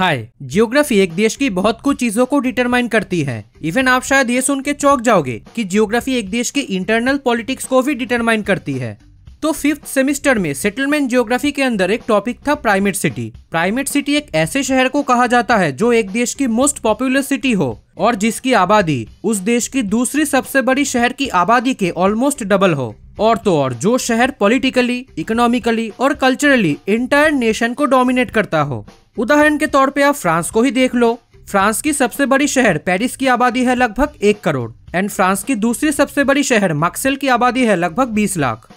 हाय geography एक देश की बहुत कुछ चीजों को डिटरमाइन करती है इवन आप शायद ये सुन के चौक जाओगे कि जियोग्राफी एक देश की इंटरनल पॉलिटिक्स को भी डिटरमाइन करती है तो फिफ्थ सेमेस्टर में सेटलमेंट जियोग्राफी के अंदर एक टॉपिक था प्राइमेट सिटी प्राइमेट सिटी एक ऐसे शहर को कहा जाता है जो एक देश की मोस्ट पॉपुलर सिटी हो और जिसकी आबादी उस देश की दूसरी सबसे बड़ी शहर की आबादी के ऑलमोस्ट डबल हो और तो और जो शहर पॉलिटिकली इकोनॉमिकली और कल्चरली इंटायर नेशन को डोमिनेट करता हो उदाहरण के तौर पे आप फ्रांस को ही देख लो फ्रांस की सबसे बड़ी शहर पेरिस की आबादी है लगभग एक करोड़ एंड फ्रांस की दूसरी सबसे बड़ी शहर मक्सेल की आबादी है लगभग बीस लाख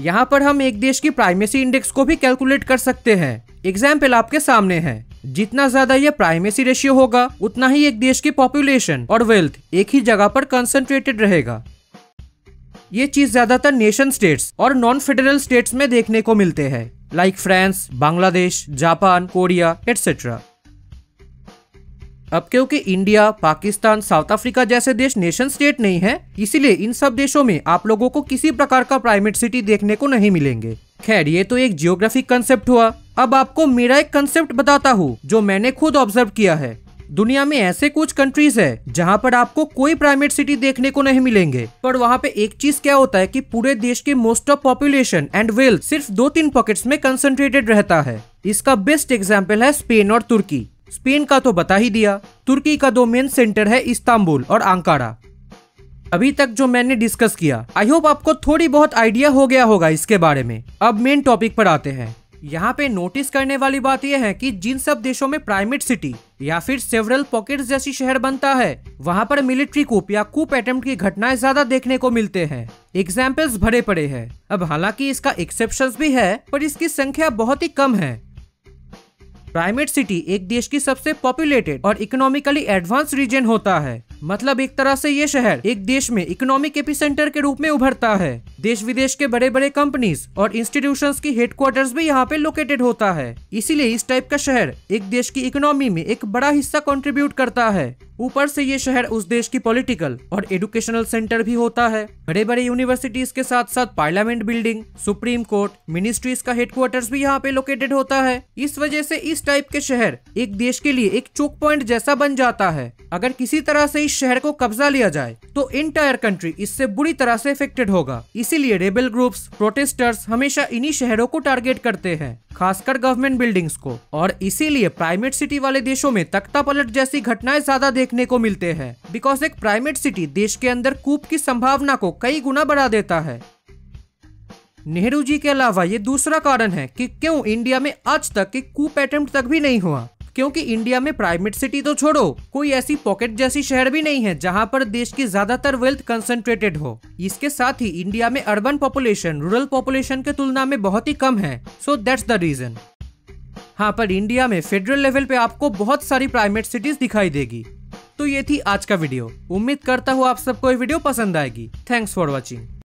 यहाँ पर हम एक देश की प्राइमेसी इंडेक्स को भी कैलकुलेट कर सकते हैं एग्जाम्पल आपके सामने है जितना ज्यादा ये प्राइमेसी रेशियो होगा उतना ही एक देश की पॉपुलेशन और वेल्थ एक ही जगह पर कंसंट्रेटेड रहेगा ये चीज ज्यादातर नेशन स्टेट्स और नॉन फेडरल स्टेट्स में देखने को मिलते हैं like France Bangladesh Japan Korea etcetera अब क्योंकि इंडिया पाकिस्तान साउथ अफ्रीका जैसे देश नेशन स्टेट नहीं है इसीलिए इन सब देशों में आप लोगों को किसी प्रकार का प्राइवेट सिटी देखने को नहीं मिलेंगे खैर ये तो एक जियोग्राफिक कंसेप्ट हुआ अब आपको मेरा एक कंसेप्ट बताता हूँ जो मैंने खुद ऑब्जर्व किया है दुनिया में ऐसे कुछ कंट्रीज है जहाँ पर आपको कोई प्राइवेट सिटी देखने को नहीं मिलेंगे पर वहाँ पे एक चीज क्या होता है कि पूरे देश के most of population and wealth सिर्फ दो तीन पॉकेट्स में कंसंट्रेटेड रहता है इसका बेस्ट एग्जाम्पल है स्पेन और तुर्की स्पेन का तो बता ही दिया तुर्की का दो मेन सेंटर है इस्तांबुल और आंकारा अभी तक जो मैंने डिस्कस किया आई होप आपको थोड़ी बहुत आइडिया हो गया होगा इसके बारे में अब मेन टॉपिक पर आते हैं यहाँ पे नोटिस करने वाली बात यह है कि जिन सब देशों में प्राइवेट सिटी या फिर सेवरल पॉकेट्स जैसी शहर बनता है वहाँ पर मिलिट्री कूप या कूप अटेम्प्ट की घटनाएं ज्यादा देखने को मिलते हैं एग्जाम्पल्स भरे पड़े हैं अब हालांकि इसका एक्सेप्शन भी है पर इसकी संख्या बहुत ही कम है प्राइमेट सिटी एक देश की सबसे पॉपुलेटेड और इकोनॉमिकली एडवांस रीजन होता है मतलब एक तरह से ये शहर एक देश में इकोनॉमिक एपिसेंटर के रूप में उभरता है देश विदेश के बड़े बड़े कंपनीज और इंस्टीट्यूशन की हेडक्वार्टर भी यहाँ पे लोकेटेड होता है इसीलिए इस टाइप का शहर एक देश की इकोनॉमी में एक बड़ा हिस्सा कंट्रीब्यूट करता है ऊपर से ये शहर उस देश की पॉलिटिकल और एजुकेशनल सेंटर भी होता है बड़े बड़े यूनिवर्सिटीज के साथ साथ parliament building supreme court ministries का हेडक्वार्टर भी यहाँ पे लोकेटेड होता है इस वजह से इस टाइप के शहर एक देश के लिए एक चोक पॉइंट जैसा बन जाता है अगर किसी तरह से इस शहर को कब्जा लिया जाए तो इंटायर कंट्री इससे बुरी तरह से इफेक्टेड होगा इसी इसीलिए रेबल ग्रुप्स प्रोटेस्टर्स हमेशा इन्हीं शहरों को टारगेट करते हैं खासकर गवर्नमेंट बिल्डिंग्स को और इसीलिए प्राइमेट सिटी वाले देशों में तख्ता पलट जैसी घटनाएं ज्यादा देखने को मिलते हैं बिकॉज एक प्राइमेट सिटी देश के अंदर कूप की संभावना को कई गुना बढ़ा देता है नेहरू जी के अलावा ये दूसरा कारण है कि क्यों इंडिया में आज तक एक कूप अटेम्प्ट तक भी नहीं हुआ क्योंकि इंडिया में प्राइवेट सिटी तो छोड़ो कोई ऐसी पॉकेट जैसी शहर भी नहीं है जहाँ पर देश की ज्यादातर वेल्थ कंसंट्रेटेड हो इसके साथ ही इंडिया में अर्बन पॉपुलेशन रूरल पॉपुलेशन के तुलना में बहुत ही कम है सो दैट्स द रीजन हाँ पर इंडिया में फेडरल लेवल पे आपको बहुत सारी प्राइवेट सिटीज दिखाई देगी तो ये थी आज का वीडियो उम्मीद करता हूँ आप सबको ये वीडियो पसंद आएगी थैंक्स फॉर वॉचिंग